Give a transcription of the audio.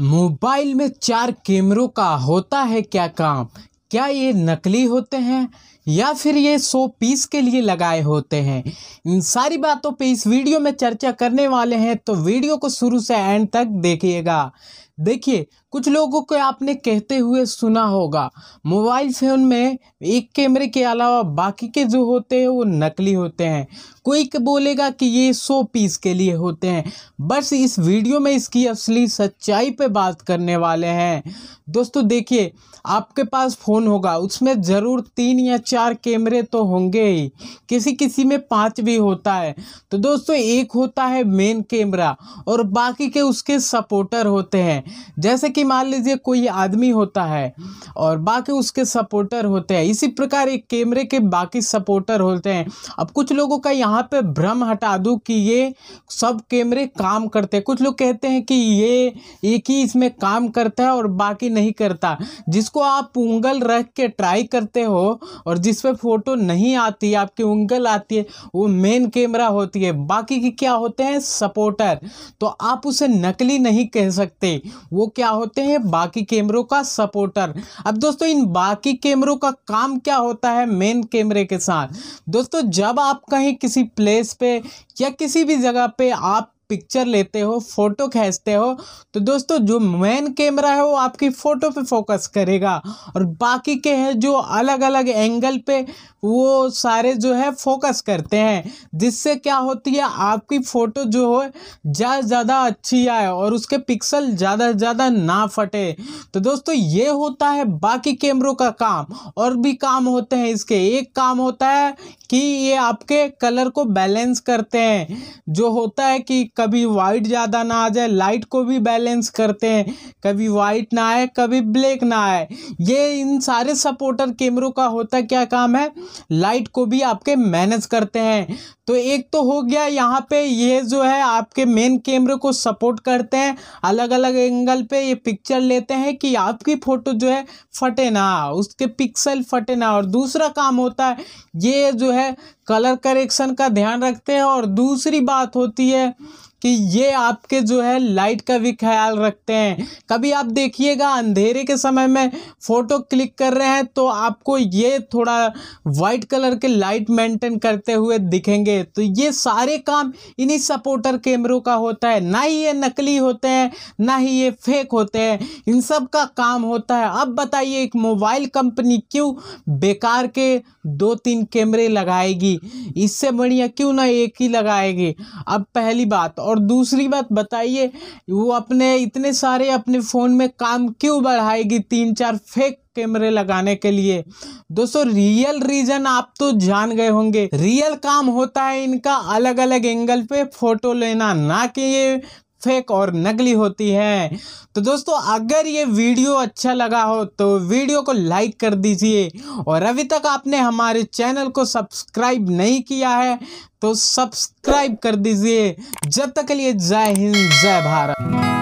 mobile में चार कैमरों का होता है क्या काम क्या ये नकली होते हैं या फिर ये सो पीस के लिए लगाए होते हैं इन सारी बातों पे इस वीडियो में चर्चा करने वाले हैं तो वीडियो को शुरू से एंड तक देखिएगा देखिए कुछ लोगों को आपने कहते हुए सुना होगा मोबाइल फ़ोन में एक कैमरे के अलावा बाकी के जो होते हैं वो नकली होते हैं कोई बोलेगा कि ये सौ पीस के लिए होते हैं बस इस वीडियो में इसकी असली सच्चाई पे बात करने वाले हैं दोस्तों देखिए आपके पास फ़ोन होगा उसमें ज़रूर तीन या चार कैमरे तो होंगे ही किसी किसी में पाँच भी होता है तो दोस्तों एक होता है मेन कैमरा और बाकी के उसके सपोर्टर होते हैं जैसे कि मान लीजिए कोई आदमी होता है और बाकी उसके सपोर्टर होते हैं इसी प्रकार एक कैमरे के बाकी सपोर्टर होते हैं अब कुछ लोगों का यहाँ पे भ्रम हटा दूँ कि ये सब कैमरे काम करते हैं कुछ लोग कहते हैं कि ये एक ही इसमें काम करता है और बाकी नहीं करता जिसको आप उंगल रख के ट्राई करते हो और जिस पर फ़ोटो नहीं आती आपकी उंगल आती है वो मेन कैमरा होती है बाकी की क्या होते हैं सपोर्टर तो आप उसे नकली नहीं कह सकते वो क्या होते हैं बाकी कैमरों का सपोर्टर अब दोस्तों इन बाकी कैमरों का काम क्या होता है मेन कैमरे के साथ दोस्तों जब आप कहीं किसी प्लेस पे या किसी भी जगह पे आप पिक्चर लेते हो फोटो खींचते हो तो दोस्तों जो मेन कैमरा है वो आपकी फ़ोटो पे फोकस करेगा और बाकी के हैं जो अलग अलग एंगल पे वो सारे जो है फोकस करते हैं जिससे क्या होती है आपकी फ़ोटो जो हो ज़्यादा ज़्यादा अच्छी आए और उसके पिक्सल ज़्यादा ज़्यादा ना फटे तो दोस्तों ये होता है बाकी कैमरों का काम और भी काम होते हैं इसके एक काम होता है कि ये आपके कलर को बैलेंस करते हैं जो होता है कि कभी वाइट ज़्यादा ना आ जाए लाइट को भी बैलेंस करते हैं कभी वाइट ना आए कभी ब्लैक ना आए ये इन सारे सपोर्टर कैमरों का होता क्या काम है लाइट को भी आपके मैनेज करते हैं तो एक तो हो गया यहाँ पे ये जो है आपके मेन कैमरे को सपोर्ट करते हैं अलग अलग एंगल पे ये पिक्चर लेते हैं कि आपकी फ़ोटो जो है फटे ना उसके पिक्सल फटे ना और दूसरा काम होता है ये जो है कलर करेक्शन का ध्यान रखते हैं और दूसरी बात होती है कि ये आपके जो है लाइट का भी ख्याल रखते हैं कभी आप देखिएगा अंधेरे के समय में फ़ोटो क्लिक कर रहे हैं तो आपको ये थोड़ा वाइट कलर के लाइट मेंटेन करते हुए दिखेंगे तो ये सारे काम इन्हीं सपोर्टर कैमरों का होता है ना ही ये नकली होते हैं ना ही ये फेक होते हैं इन सब का काम होता है अब बताइए एक मोबाइल कंपनी क्यों बेकार के दो तीन कैमरे लगाएगी इससे बढ़िया क्यों ना एक ही लगाएगी अब पहली बात और दूसरी बात बताइए वो अपने इतने सारे अपने फ़ोन में काम क्यों बढ़ाएगी तीन चार फेक कैमरे लगाने के लिए दोस्तों रियल रीजन आप तो जान गए होंगे रियल काम होता है इनका अलग अलग एंगल पे फोटो लेना ना कि ये फेक और नकली होती है तो दोस्तों अगर ये वीडियो अच्छा लगा हो तो वीडियो को लाइक कर दीजिए और अभी तक आपने हमारे चैनल को सब्सक्राइब नहीं किया है तो सब्सक्राइब कर दीजिए जब तक के लिए जय हिंद जय भारत